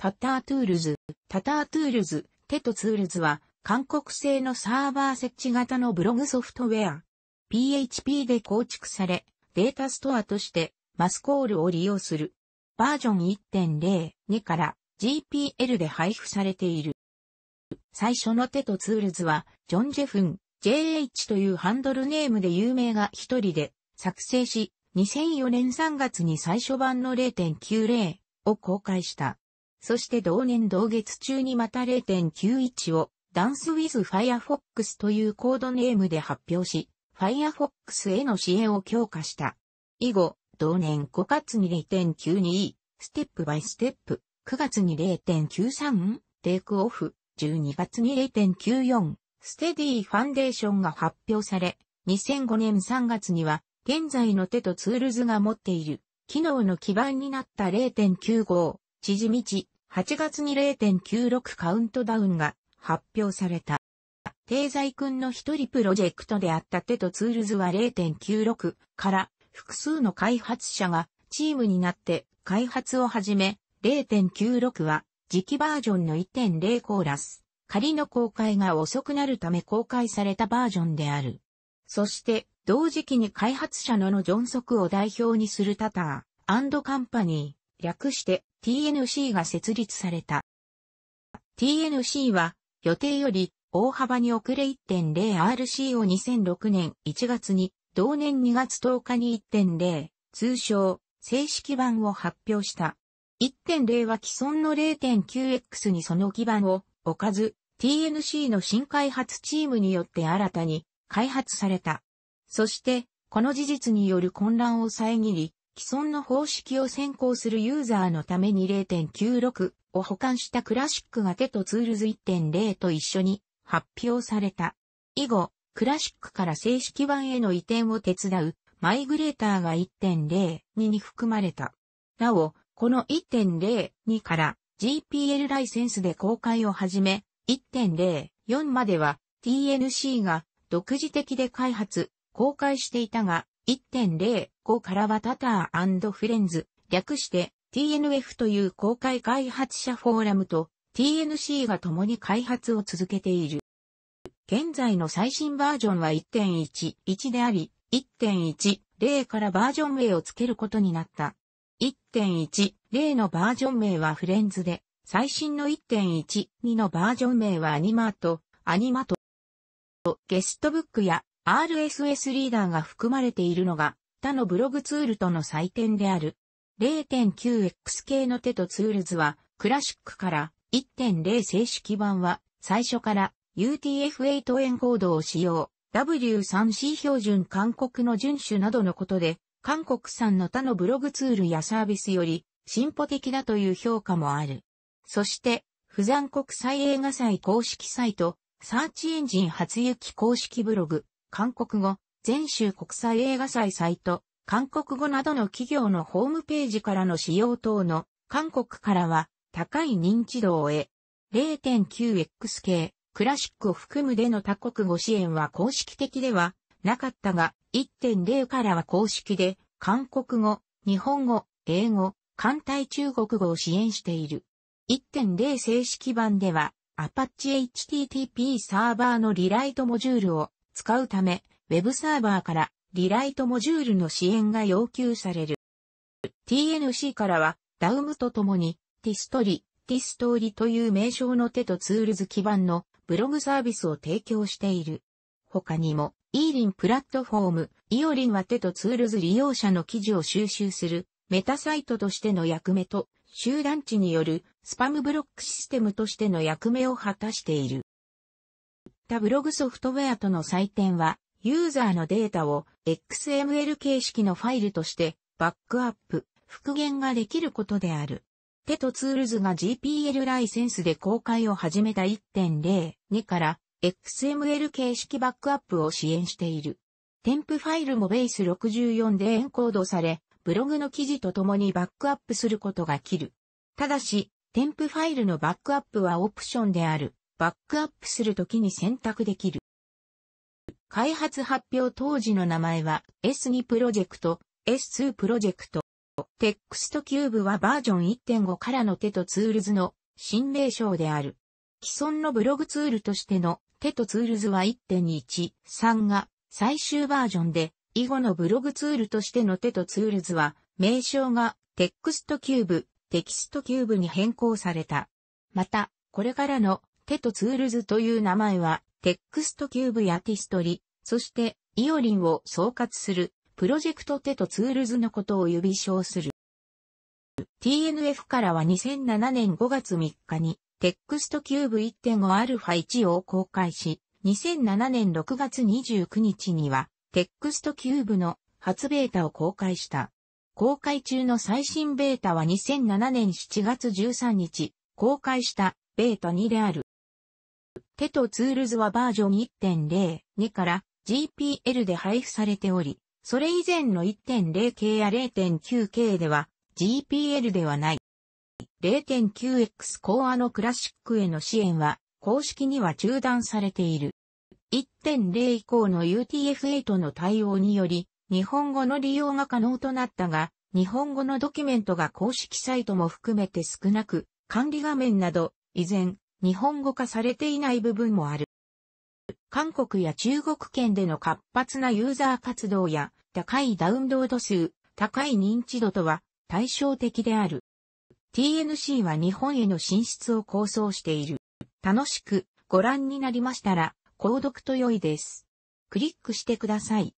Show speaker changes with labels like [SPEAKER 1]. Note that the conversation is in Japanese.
[SPEAKER 1] タタートゥールズ。タタートゥールズ、テトツールズは、韓国製のサーバー設置型のブログソフトウェア。PHP で構築され、データストアとして、マスコールを利用する。バージョン1.02から GPL で配布されている。最初のテトツールズは、ジョン・ジェフン、JH というハンドルネームで有名が一人で作成し、2004年3月に最初版の0.90を公開した。そして同年同月中にまた0.91をダンスウィズ Firefox というコードネームで発表し、Firefox への支援を強化した。以後、同年5月に0.92、ステップバイステップ、9月に0.93、テイクオフ、12月に0.94、ステディファンデーションが発表され、2005年3月には、現在の手とツールズが持っている、機能の基盤になった0.95、知み道、8月に0.96カウントダウンが発表された。定在君の一人プロジェクトであったテトツールズは0.96から複数の開発者がチームになって開発を始め、0.96は時期バージョンの1.0コーラス。仮の公開が遅くなるため公開されたバージョンである。そして、同時期に開発者ののジョンソクを代表にするタターカンパニー、略して TNC が設立された。TNC は予定より大幅に遅れ 1.0RC を2006年1月に、同年2月10日に1.0、通称、正式版を発表した。1.0は既存の 0.9X にその基盤を置かず、TNC の新開発チームによって新たに開発された。そして、この事実による混乱を遮り、既存の方式を先行するユーザーのために0.96を保管したクラシックが手とツールズ1.0と一緒に発表された。以後、クラシックから正式版への移転を手伝うマイグレーターが1.02に含まれた。なお、この1.02から GPL ライセンスで公開を始め、1.04までは TNC が独自的で開発、公開していたが、1.05からはタターフレンズ、略して TNF という公開開発者フォーラムと TNC が共に開発を続けている。現在の最新バージョンは1.11であり、1.10からバージョン名を付けることになった。1.10のバージョン名はフレンズで、最新の1.12のバージョン名はアニマート、アニマト。ゲストブックや RSS リーダーが含まれているのが他のブログツールとの採点である。0.9X 系の手とツールズはクラシックから1.0正式版は最初から UTF-8 エンコードを使用 W3C 標準韓国の遵守などのことで韓国産の他のブログツールやサービスより進歩的だという評価もある。そして釜山国際映画祭公式サイトサーチエンジン初雪公式ブログ韓国語、全州国際映画祭サイト、韓国語などの企業のホームページからの使用等の韓国からは高い認知度を得、0.9X 系、クラシックを含むでの他国語支援は公式的ではなかったが、1.0からは公式で、韓国語、日本語、英語、艦隊中国語を支援している。1.0正式版では、アパッチ HTTP サーバーのリライトモジュールを使うため、Web サーバーからリライトモジュールの支援が要求される。TNC からは、ダウムとともに、ティストリ、ティストーリという名称の手とツールズ基盤のブログサービスを提供している。他にも、イーリンプラットフォーム、イオリンは手とツールズ利用者の記事を収集する、メタサイトとしての役目と、集団地によるスパムブロックシステムとしての役目を果たしている。ったブログソフトウェアとの採点は、ユーザーのデータを XML 形式のファイルとしてバックアップ、復元ができることである。テトツールズが GPL ライセンスで公開を始めた1.02から XML 形式バックアップを支援している。添付ファイルもベース64でエンコードされ、ブログの記事とともにバックアップすることができる。ただし、添付ファイルのバックアップはオプションである。バックアップするときに選択できる。開発発表当時の名前は S2 プロジェクト、S2 プロジェクト。テックストキューブはバージョン1.5からの手とツールズの新名称である。既存のブログツールとしての手とツールズは1.13が最終バージョンで、以後のブログツールとしての手とツールズは名称がテックストキューブ、テキストキューブに変更された。また、これからのテトツールズという名前は、テックストキューブやティストリ、そして、イオリンを総括する、プロジェクトテトツールズのことを指称する。TNF からは2007年5月3日に、テックストキューブ 1.5α1 を公開し、2007年6月29日には、テックストキューブの初ベータを公開した。公開中の最新ベータは2007年7月13日、公開したベータ2である。テトツールズはバージョン1.0.2から GPL で配布されており、それ以前の 1.0K や 0.9K では GPL ではない。0.9X コアのクラシックへの支援は公式には中断されている。1.0以降の UTF-8 の対応により、日本語の利用が可能となったが、日本語のドキュメントが公式サイトも含めて少なく、管理画面など、依然、日本語化されていない部分もある。韓国や中国圏での活発なユーザー活動や高いダウンロード数、高い認知度とは対照的である。TNC は日本への進出を構想している。楽しくご覧になりましたら、購読と良いです。クリックしてください。